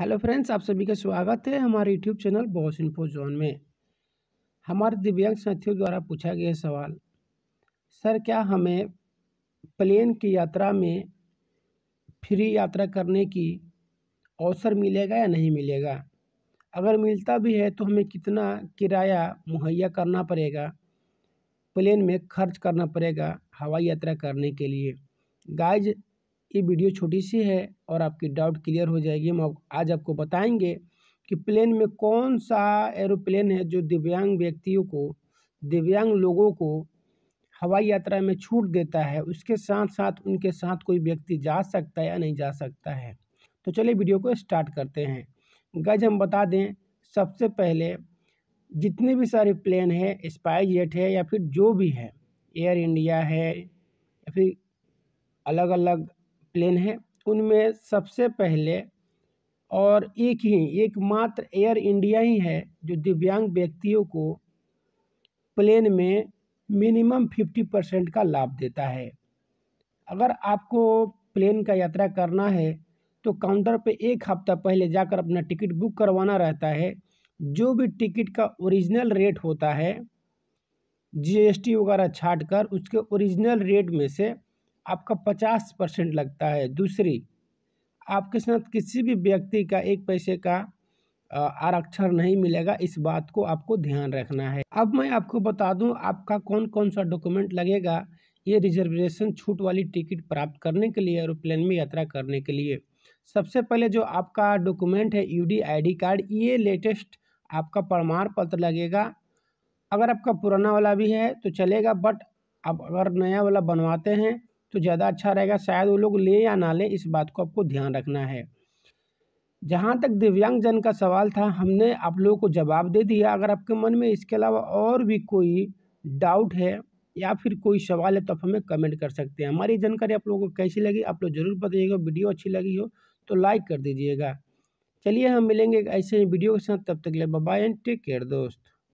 hello friends आप सभी का स्वागत है हमारे YouTube channel boss info zone में हमारे दिव्यांग साथियों द्वारा पूछा गया सवाल सर क्या हमें प्लेन की यात्रा में फ्री यात्रा करने की अवसर मिलेगा या नहीं मिलेगा अगर मिलता भी है तो हमें कितना किराया मुहैया करना पड़ेगा प्लेन में खर्च करना पड़ेगा हवाई यात्रा करने के लिए गाइज ये वीडियो छोटी सी है और आपकी डाउट क्लियर हो जाएगी हम आज आपको बताएंगे कि प्लेन में कौन सा एरोप्लेन है जो दिव्यांग व्यक्तियों को दिव्यांग लोगों को हवाई यात्रा में छूट देता है उसके साथ साथ उनके साथ कोई व्यक्ति जा सकता है या नहीं जा सकता है तो चलिए वीडियो को स्टार्ट करते हैं गज हम बता दें सबसे पहले जितने भी सारे प्लेन है स्पाई जेट है या फिर जो भी है एयर इंडिया है या फिर अलग अलग प्लेन हैं उनमें सबसे पहले और एक ही एकमात्र एयर इंडिया ही है जो दिव्यांग व्यक्तियों को प्लेन में मिनिमम फिफ्टी परसेंट का लाभ देता है अगर आपको प्लेन का यात्रा करना है तो काउंटर पे एक हफ्ता पहले जाकर अपना टिकट बुक करवाना रहता है जो भी टिकट का ओरिजिनल रेट होता है जीएसटी वगैरह छाट कर उसके ओरिजिनल रेट में से आपका पचास परसेंट लगता है दूसरी आपके साथ किसी भी व्यक्ति का एक पैसे का आरक्षण नहीं मिलेगा इस बात को आपको ध्यान रखना है अब मैं आपको बता दूं आपका कौन कौन सा डॉक्यूमेंट लगेगा ये रिजर्वेशन छूट वाली टिकट प्राप्त करने के लिए एरोप्लेन में यात्रा करने के लिए सबसे पहले जो आपका डॉक्यूमेंट है यू डी कार्ड ये लेटेस्ट आपका प्रमाण पत्र लगेगा अगर आपका पुराना वाला भी है तो चलेगा बट आप अगर नया वाला बनवाते हैं तो ज़्यादा अच्छा रहेगा शायद वो लोग ले या ना ले इस बात को आपको ध्यान रखना है जहाँ तक दिव्यांग जन का सवाल था हमने आप लोगों को जवाब दे दिया अगर आपके मन में इसके अलावा और भी कोई डाउट है या फिर कोई सवाल है तो आप हमें कमेंट कर सकते हैं हमारी जानकारी आप लोगों को कैसी लगी आप लोग ज़रूर बताइएगा वीडियो अच्छी लगी हो तो लाइक कर दीजिएगा चलिए हम मिलेंगे एक ऐसे ही वीडियो के साथ तब तक ले बाय एंड टेक केयर दोस्त